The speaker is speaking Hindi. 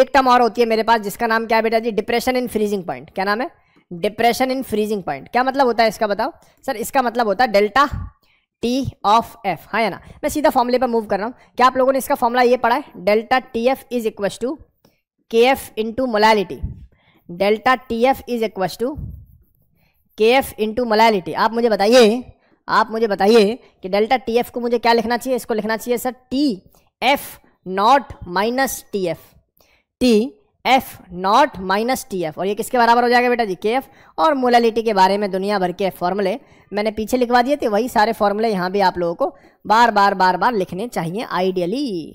एक टर्म और होती है मेरे पास जिसका नाम क्या है बेटा जी डिप्रेशन इन फ्रीजिंग पॉइंट क्या नाम है डिप्रेशन इन फ्रीजिंग पॉइंट क्या मतलब होता है इसका बताओ सर इसका मतलब होता है डेल्टा टी ऑफ एफ हाँ या ना मैं सीधा फॉर्मूले पर मूव कर रहा हूँ क्या आप लोगों ने इसका फॉर्मूला ये पढ़ा है delta T F is equal to K F into molality delta T F is equal to K F into molality आप मुझे बताइए आप मुझे बताइए कि डेल्टा टी एफ को मुझे क्या लिखना चाहिए इसको लिखना चाहिए sir T F not minus T F T F not minus T F और ये किसके बराबर हो जाएगा बेटा जी के एफ और मोलालिटी के बारे में दुनिया भर के फॉर्मूले मैंने पीछे लिखवा दिए थे वही सारे फॉर्मूले यहाँ भी आप लोगों को बार बार बार बार लिखने चाहिए आइडियली